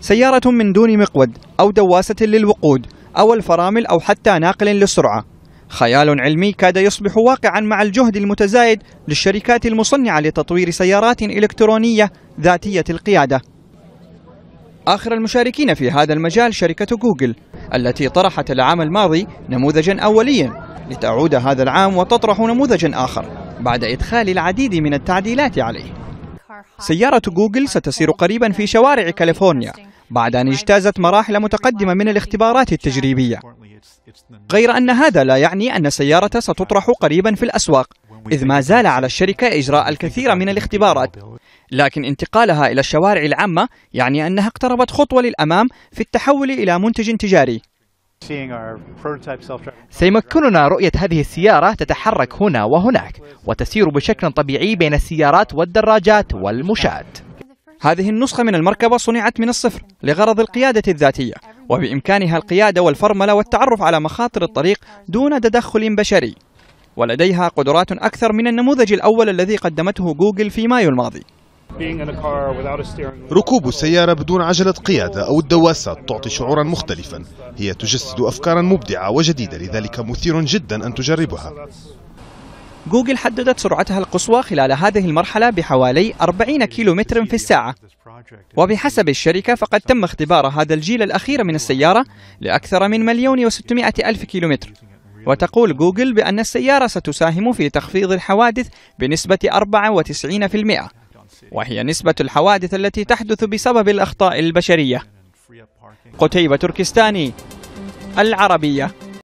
سيارة من دون مقود أو دواسة للوقود أو الفرامل أو حتى ناقل للسرعة خيال علمي كاد يصبح واقعا مع الجهد المتزايد للشركات المصنعة لتطوير سيارات إلكترونية ذاتية القيادة آخر المشاركين في هذا المجال شركة جوجل التي طرحت العام الماضي نموذجا أوليا لتعود هذا العام وتطرح نموذجا آخر بعد إدخال العديد من التعديلات عليه سيارة جوجل ستسير قريبا في شوارع كاليفورنيا بعد أن اجتازت مراحل متقدمة من الاختبارات التجريبية غير أن هذا لا يعني أن السيارة ستطرح قريبا في الأسواق إذ ما زال على الشركة إجراء الكثير من الاختبارات لكن انتقالها إلى الشوارع العامة يعني أنها اقتربت خطوة للأمام في التحول إلى منتج تجاري سيمكننا رؤية هذه السيارة تتحرك هنا وهناك وتسير بشكل طبيعي بين السيارات والدراجات والمشاة هذه النسخة من المركبة صنعت من الصفر لغرض القيادة الذاتية وبإمكانها القيادة والفرملة والتعرف على مخاطر الطريق دون تدخل بشري ولديها قدرات أكثر من النموذج الأول الذي قدمته جوجل في مايو الماضي ركوب السيارة بدون عجلة قيادة أو الدواسات تعطي شعورا مختلفا هي تجسد أفكارا مبدعة وجديدة لذلك مثير جدا أن تجربها جوجل حددت سرعتها القصوى خلال هذه المرحلة بحوالي 40 كيلومتر في الساعة وبحسب الشركة فقد تم اختبار هذا الجيل الأخير من السيارة لأكثر من مليون وستمائة ألف كيلومتر وتقول جوجل بأن السيارة ستساهم في تخفيض الحوادث بنسبة 94% وهي نسبة الحوادث التي تحدث بسبب الأخطاء البشرية قتيبة تركستاني العربية